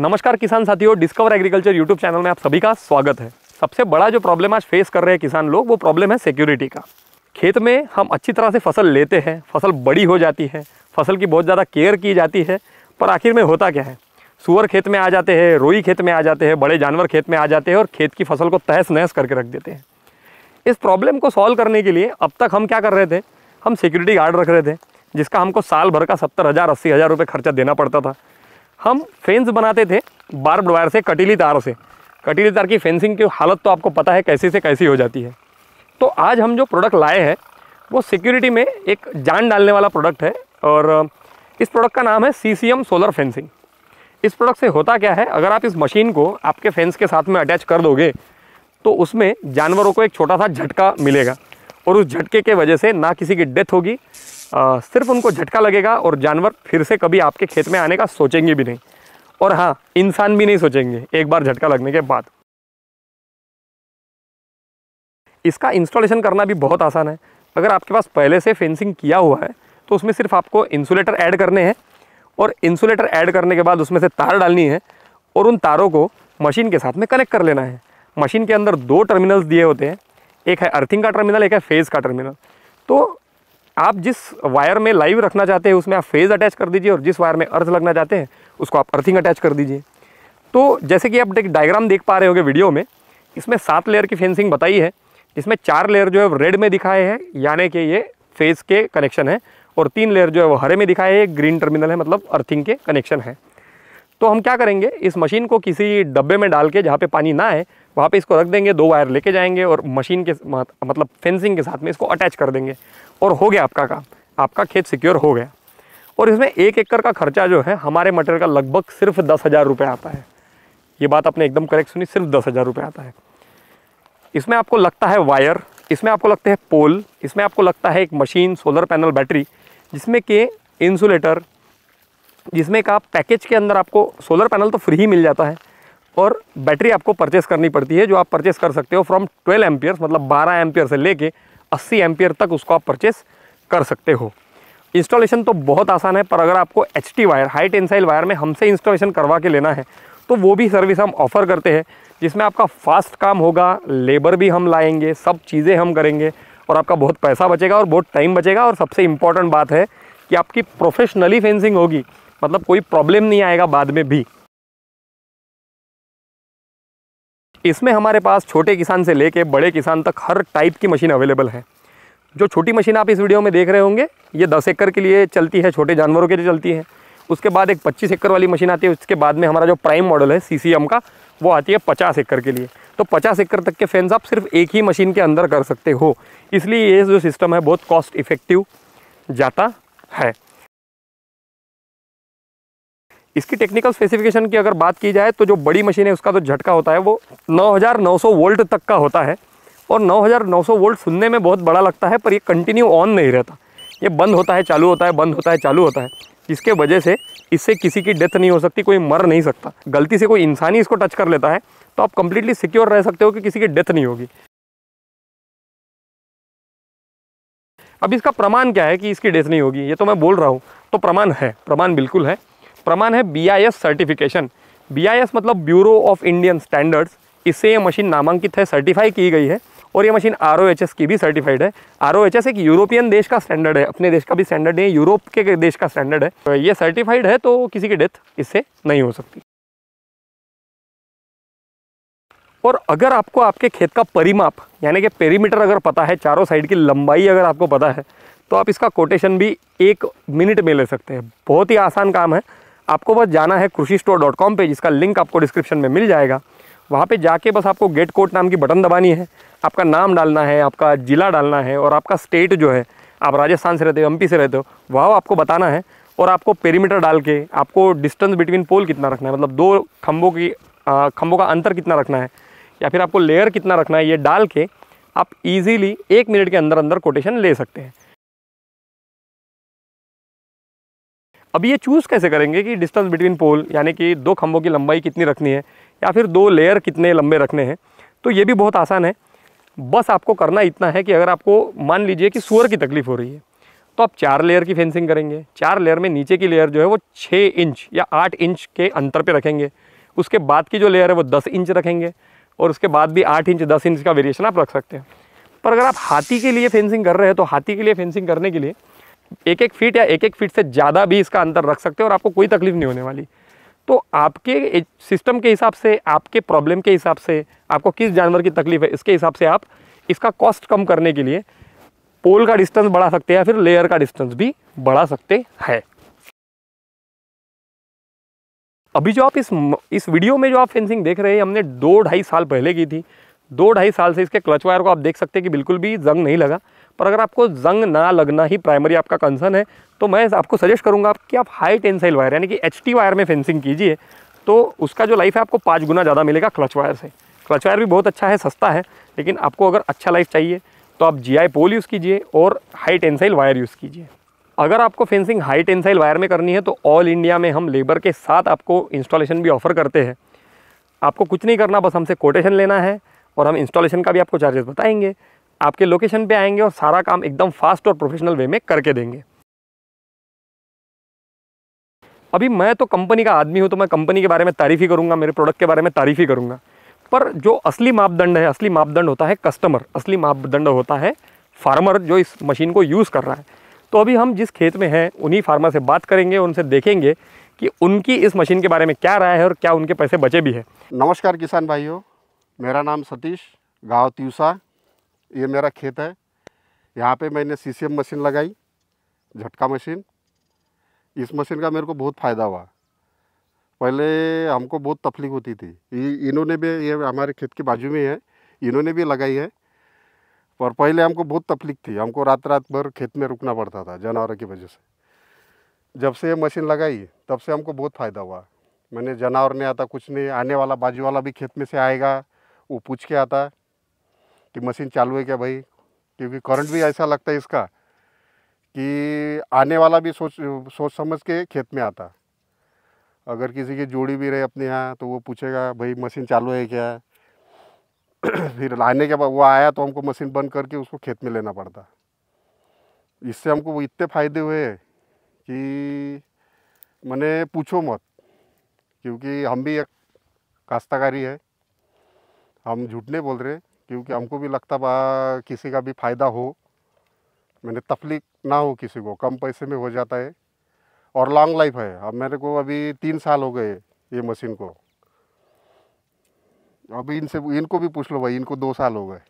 नमस्कार किसान साथियों डिस्कवर एग्रीकल्चर यूट्यूब चैनल में आप सभी का स्वागत है सबसे बड़ा जो प्रॉब्लम आज फेस कर रहे हैं किसान लोग वो प्रॉब्लम है सिक्योरिटी का खेत में हम अच्छी तरह से फसल लेते हैं फसल बड़ी हो जाती है फसल की बहुत ज़्यादा केयर की जाती है पर आखिर में होता क्या है सुअर खेत में आ जाते हैं रोई खेत में आ जाते हैं बड़े जानवर खेत में आ जाते हैं और खेत की फसल को तहस नहस करके रख देते हैं इस प्रॉब्लम को सॉल्व करने के लिए अब तक हम क्या कर रहे थे हम सिक्योरिटी गार्ड रख रहे थे जिसका हमको साल भर का सत्तर हज़ार अस्सी हज़ार रुपये खर्चा देना पड़ता था हम फेंस बनाते थे बार वायर से कटीली तारों से कटीली तार की फेंसिंग की हालत तो आपको पता है कैसी से कैसी हो जाती है तो आज हम जो प्रोडक्ट लाए हैं वो सिक्योरिटी में एक जान डालने वाला प्रोडक्ट है और uh, इस प्रोडक्ट का नाम है सी सोलर फेंसिंग इस प्रोडक्ट से होता क्या है अगर आप इस मशीन को आपके फेंस के साथ में अटैच कर दोगे तो उसमें जानवरों को एक छोटा सा झटका मिलेगा और उस झटके के वजह से ना किसी की डेथ होगी सिर्फ उनको झटका लगेगा और जानवर फिर से कभी आपके खेत में आने का सोचेंगे भी नहीं और हाँ इंसान भी नहीं सोचेंगे एक बार झटका लगने के बाद इसका इंस्टॉलेशन करना भी बहुत आसान है अगर आपके पास पहले से फेंसिंग किया हुआ है तो उसमें सिर्फ आपको इंसुलेटर ऐड करने हैं और इंसुलेटर ऐड करने के बाद उसमें से तार डालनी है और उन तारों को मशीन के साथ में कनेक्ट कर लेना है मशीन के अंदर दो टर्मिनल्स दिए होते हैं एक है अर्थिंग का टर्मिनल एक है फेज़ का टर्मिनल तो आप जिस वायर में लाइव रखना चाहते हैं उसमें आप फेज़ अटैच कर दीजिए और जिस वायर में अर्थ लगना चाहते हैं उसको आप अर्थिंग अटैच कर दीजिए तो जैसे कि आप एक डायग्राम देख पा रहे होंगे वीडियो में इसमें सात लेयर की फेंसिंग बताई है जिसमें चार लेयर जो है रेड में दिखाए हैं यानी कि ये फेज़ के कनेक्शन है और तीन लेयर जो है वो हरे में दिखाए हैं ग्रीन टर्मिनल है मतलब अर्थिंग के कनेक्शन है तो हम क्या करेंगे इस मशीन को किसी डब्बे में डाल के जहाँ पे पानी ना आए वहाँ पे इसको रख देंगे दो वायर लेके जाएंगे और मशीन के मतलब फेंसिंग के साथ में इसको अटैच कर देंगे और हो गया आपका काम आपका खेत सिक्योर हो गया और इसमें एक एकड़ का खर्चा जो है हमारे मटर का लगभग सिर्फ दस हज़ार रुपये आता है ये बात आपने एकदम करेक्ट सुनी सिर्फ दस हज़ार रुपये आता है इसमें आपको लगता है वायर इसमें आपको लगते हैं पोल इसमें आपको लगता है एक मशीन सोलर पैनल बैटरी जिसमें के इंसुलेटर जिसमें का आप पैकेज के अंदर आपको सोलर पैनल तो फ्री ही मिल जाता है और बैटरी आपको परचेस करनी पड़ती है जो आप परचेस कर सकते हो फ्रॉम 12 एम्पियर्स मतलब 12 एम्पियर से लेके 80 एम्पियर तक उसको आप परचेस कर सकते हो इंस्टॉलेशन तो बहुत आसान है पर अगर आपको H wire high tensile wire में हमसे इंस्टॉलेशन करवा के लेना है तो वो भी सर्विस हम ऑफ़र करते हैं जिसमें आपका फास्ट काम होगा लेबर भी हम लाएंगे सब चीज़ें हम करेंगे और आपका बहुत पैसा बचेगा और बहुत टाइम बचेगा और सबसे इम्पॉर्टेंट बात है कि आपकी प्रोफेशनली फेंसिंग होगी मतलब कोई प्रॉब्लम नहीं आएगा बाद में भी इसमें हमारे पास छोटे किसान से लेके बड़े किसान तक हर टाइप की मशीन अवेलेबल है जो छोटी मशीन आप इस वीडियो में देख रहे होंगे ये दस एकड़ के लिए चलती है छोटे जानवरों के लिए चलती है उसके बाद एक पच्चीस एकड़ वाली मशीन आती है उसके बाद में हमारा जो प्राइम मॉडल है सी का वो आती है पचास एकड़ के लिए तो पचास एकड़ तक के फैंस आप सिर्फ एक ही मशीन के अंदर कर सकते हो इसलिए ये जो सिस्टम है बहुत कॉस्ट इफ़ेक्टिव जाता है इसकी टेक्निकल स्पेसिफिकेशन की अगर बात की जाए तो जो बड़ी मशीन है उसका जो तो झटका होता है वो 9900 वोल्ट तक का होता है और 9900 वोल्ट सुनने में बहुत बड़ा लगता है पर ये कंटिन्यू ऑन नहीं रहता ये बंद होता है चालू होता है बंद होता है चालू होता है जिसके वजह से इससे किसी की डेथ नहीं हो सकती कोई मर नहीं सकता गलती से कोई इंसान ही इसको टच कर लेता है तो आप कंप्लीटली सिक्योर रह सकते हो कि किसी की डेथ नहीं होगी अब इसका प्रमाण क्या है कि इसकी डेथ नहीं होगी ये तो मैं बोल रहा हूँ तो प्रमाण है प्रमाण बिल्कुल है प्रमाण है बीआईएस सर्टिफिकेशन बीआईएस मतलब ब्यूरो ऑफ इंडियन स्टैंडर्ड्स इससे ये मशीन नामांकित है सर्टिफाई की गई है और ये मशीन आर की भी सर्टिफाइड है आर एक यूरोपियन देश का स्टैंडर्ड है अपने देश का भी स्टैंडर्ड है यूरोप के देश का स्टैंडर्ड है तो ये सर्टिफाइड है तो किसी की डेथ इससे नहीं हो सकती और अगर आपको आपके खेत का परिमाप यानी कि पेरीमीटर अगर पता है चारों साइड की लंबाई अगर आपको पता है तो आप इसका कोटेशन भी एक मिनट में ले सकते हैं बहुत ही आसान काम है आपको बस जाना है कृषि स्टोर डॉट कॉम पर जिसका लिंक आपको डिस्क्रिप्शन में मिल जाएगा वहाँ पे जाके बस आपको गेट कोड नाम की बटन दबानी है आपका नाम डालना है आपका ज़िला डालना है और आपका स्टेट जो है आप राजस्थान से रहते हो एमपी से रहते हो वह आपको बताना है और आपको पेरीमीटर डाल के आपको डिस्टेंस बिटवीन पोल कितना रखना है मतलब दो खम्बों की खम्बों का अंतर कितना रखना है या फिर आपको लेयर कितना रखना है ये डाल के आप इजीली एक मिनट के अंदर अंदर कोटेशन ले सकते हैं अब ये चूज़ कैसे करेंगे कि डिस्टेंस बिटवीन पोल यानी कि दो खम्भों की लंबाई कितनी रखनी है या फिर दो लेयर कितने लंबे रखने हैं तो ये भी बहुत आसान है बस आपको करना इतना है कि अगर आपको मान लीजिए कि सुअर की तकलीफ़ हो रही है तो आप चार लेयर की फेंसिंग करेंगे चार लेयर में नीचे की लेयर जो है वो छः इंच या आठ इंच के अंतर पर रखेंगे उसके बाद की जो लेयर है वो दस इंच रखेंगे और उसके बाद भी आठ इंच दस इंच का वेरिएशन आप रख सकते हैं पर अगर आप हाथी के लिए फेंसिंग कर रहे हैं तो हाथी के लिए फेंसिंग करने के लिए एक एक फीट या एक एक फीट से ज़्यादा भी इसका अंतर रख सकते हो और आपको कोई तकलीफ नहीं होने वाली तो आपके सिस्टम के हिसाब से आपके प्रॉब्लम के हिसाब से आपको किस जानवर की तकलीफ है इसके हिसाब से आप इसका कॉस्ट कम करने के लिए पोल का डिस्टेंस बढ़ा सकते हैं या फिर लेयर का डिस्टेंस भी बढ़ा सकते हैं अभी जो आप इस इस वीडियो में जो आप फेंसिंग देख रहे हैं हमने दो ढाई साल पहले की थी दो ढाई साल से इसके क्लच वायर को आप देख सकते हैं कि बिल्कुल भी जंग नहीं लगा पर अगर आपको जंग ना लगना ही प्राइमरी आपका कंसर्न है तो मैं आपको सजेस्ट करूँगा कि आप हाई टेंसाइल वायर यानी कि एच वायर में फेंसिंग कीजिए तो उसका जो लाइफ है आपको पाँच गुना ज़्यादा मिलेगा क्लच वायर से क्लच वायर भी बहुत अच्छा है सस्ता है लेकिन आपको अगर अच्छा लाइफ चाहिए तो आप जी आई पोल यूज़ कीजिए और हाई टेंसाइल वायर यूज़ कीजिए अगर आपको फेंसिंग हाई टेंसाइल वायर में करनी है तो ऑल इंडिया में हम लेबर के साथ आपको इंस्टॉलेशन भी ऑफ़र करते हैं आपको कुछ नहीं करना बस हमसे कोटेशन लेना है और हम इंस्टॉलेशन का भी आपको चार्जेस बताएंगे आपके लोकेशन पे आएंगे और सारा काम एकदम फास्ट और प्रोफेशनल वे में करके देंगे अभी मैं तो कंपनी का आदमी हूँ तो मैं कंपनी के बारे में तारीफ़ ही करूँगा मेरे प्रोडक्ट के बारे में तारीफ़ ही करूँगा पर जो असली मापदंड है असली मापदंड होता है कस्टमर असली मापदंड होता है फार्मर जो इस मशीन को यूज़ कर रहा है तो अभी हम जिस खेत में हैं उन्हीं फार्मर से बात करेंगे उनसे देखेंगे कि उनकी इस मशीन के बारे में क्या राय है और क्या उनके पैसे बचे भी हैं नमस्कार किसान भाइयों मेरा नाम सतीश गाँव त्यूसा ये मेरा खेत है यहाँ पे मैंने सीसीएम मशीन लगाई झटका मशीन इस मशीन का मेरे को बहुत फ़ायदा हुआ पहले हमको बहुत तकलीफ होती थी इन्होंने भी ये हमारे खेत के बाजू में है इन्होंने भी लगाई है पर पहले हमको बहुत तकलीफ थी हमको रात रात भर खेत में रुकना पड़ता था जानवरों की वजह से जब से ये मशीन लगाई तब से हमको बहुत फ़ायदा हुआ मैंने जानवर नहीं आता कुछ नहीं आने वाला बाजू वाला भी खेत में से आएगा वो पूछ के आता कि मशीन चालू है क्या भाई क्योंकि करंट भी ऐसा लगता है इसका कि आने वाला भी सोच सोच समझ के खेत में आता अगर किसी की जोड़ी भी रहे अपने यहाँ तो वो पूछेगा भाई मशीन चालू है क्या फिर आने के बाद वो आया तो हमको मशीन बंद करके उसको खेत में लेना पड़ता इससे हमको वो इतने फ़ायदे हुए कि मैंने पूछो मत क्योंकि हम भी एक काश्तकारी है हम झूठ नहीं बोल रहे क्योंकि हमको भी लगता बा किसी का भी फ़ायदा हो मैंने तफलीक ना हो किसी को कम पैसे में हो जाता है और लॉन्ग लाइफ है अब मेरे को अभी तीन साल हो गए ये मशीन को अभी इनसे इनको भी पूछ लो भाई इनको दो साल हो गए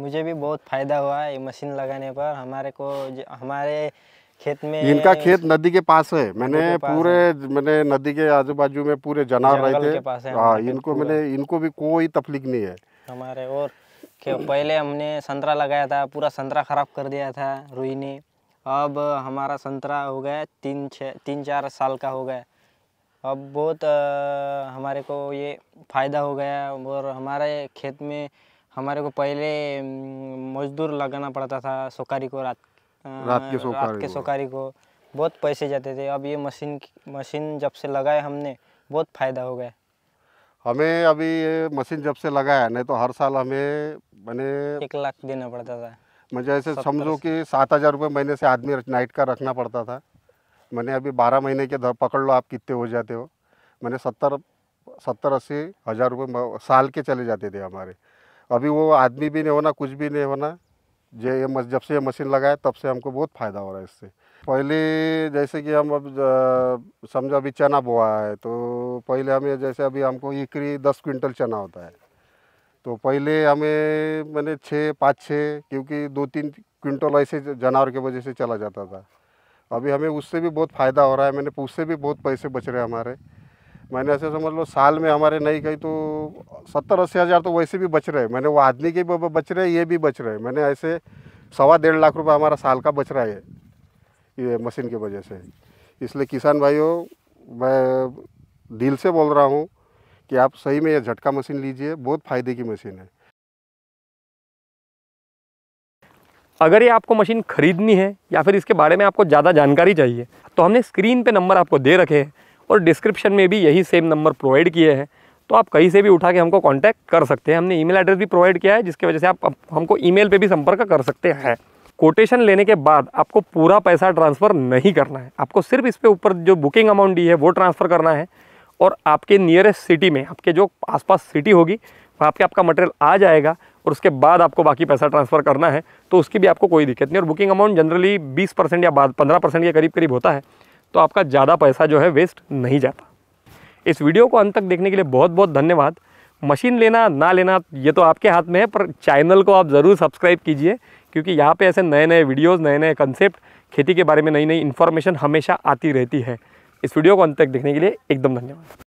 मुझे भी बहुत फ़ायदा हुआ ये मशीन लगाने पर हमारे को हमारे खेत में इनका खेत नदी के पास है मैंने पास पूरे है। मैंने नदी के आजू बाजू में पूरे जनार रहे थे हाँ इनको मैंने इनको भी कोई तकलीफ नहीं है हमारे और पहले हमने संतरा लगाया था पूरा संतरा खराब कर दिया था रुई ने अब हमारा संतरा हो गया तीन छः तीन चार साल का हो गया अब बहुत आ, हमारे को ये फ़ायदा हो गया और हमारे खेत में हमारे को पहले मजदूर लगाना पड़ता था सोकारी को रात हाँ, रात के सोकारी को।, सोकारी को बहुत पैसे जाते थे अब ये मशीन मशीन जब से लगाए हमने बहुत फ़ायदा हो गया हमें अभी ये मशीन जब से लगाया नहीं तो हर साल हमें मैंने एक लाख देना पड़ता था मुझे ऐसे समझो कि सात हज़ार रुपये महीने से आदमी नाइट का रखना पड़ता था मैंने अभी बारह महीने के पकड़ लो आप कितने हो जाते हो मैंने सत्तर सत्तर अस्सी हज़ार रुपये साल के चले जाते थे हमारे अभी वो आदमी भी नहीं होना कुछ भी नहीं होना जे ये जब से ये मशीन लगाए तब से हमको बहुत फ़ायदा हो रहा है इससे पहले जैसे कि हम अब समझो अभी चना बोआ है तो पहले हमें जैसे अभी हमको इकरी दस क्विंटल चना होता है तो पहले हमें मैंने छः पाँच छः क्योंकि दो तीन क्विंटल ऐसे जानवर के वजह से चला जाता था अभी हमें उससे भी बहुत फ़ायदा हो रहा है मैंने उससे भी बहुत पैसे बच रहे हमारे मैंने ऐसे समझ लो साल में हमारे नहीं गई तो सत्तर अस्सी हज़ार तो वैसे भी बच रहे मैंने वो आदमी के भी बच रहे ये भी बच रहे मैंने ऐसे सवा डेढ़ लाख रुपये हमारा साल का बच रहा है ये मशीन की वजह से इसलिए किसान भाइयों मैं दिल से बोल रहा हूँ कि आप सही में ये झटका मशीन लीजिए बहुत फ़ायदे की मशीन है अगर ये आपको मशीन खरीदनी है या फिर इसके बारे में आपको ज़्यादा जानकारी चाहिए तो हमने स्क्रीन पे नंबर आपको दे रखे हैं और डिस्क्रिप्शन में भी यही सेम नंबर प्रोवाइड किए हैं तो आप कहीं से भी उठा के हमको कांटेक्ट कर सकते हैं हमने ईमेल एड्रेस भी प्रोवाइड किया है जिसकी वजह से आप हमको ईमेल पे भी संपर्क कर सकते हैं कोटेशन लेने के बाद आपको पूरा पैसा ट्रांसफ़र नहीं करना है आपको सिर्फ इस पे ऊपर जो बुकिंग अमाउंट दी है वो ट्रांसफ़र करना है और आपके नियरेस्ट सिटी में आपके जो आसपास सिटी होगी वहाँ पे आपका मटेरियल आ जाएगा और उसके बाद आपको बाकी पैसा ट्रांसफ़र करना है तो उसकी भी आपको कोई दिक्कत नहीं और बुकिंग अमाउंट जनरली बीस परसेंट या बाद पंद्रह परसेंट के करीब करीब होता है तो आपका ज़्यादा पैसा जो है वेस्ट नहीं जाता इस वीडियो को अंत तक देखने के लिए बहुत बहुत धन्यवाद मशीन लेना ना लेना ये तो आपके हाथ में है पर चैनल को आप ज़रूर सब्सक्राइब कीजिए क्योंकि यहाँ पे ऐसे नए नए वीडियोस नए नए कंसेप्ट खेती के बारे में नई नई इन्फॉर्मेशन हमेशा आती रहती है इस वीडियो को अंत तक देखने के लिए एकदम धन्यवाद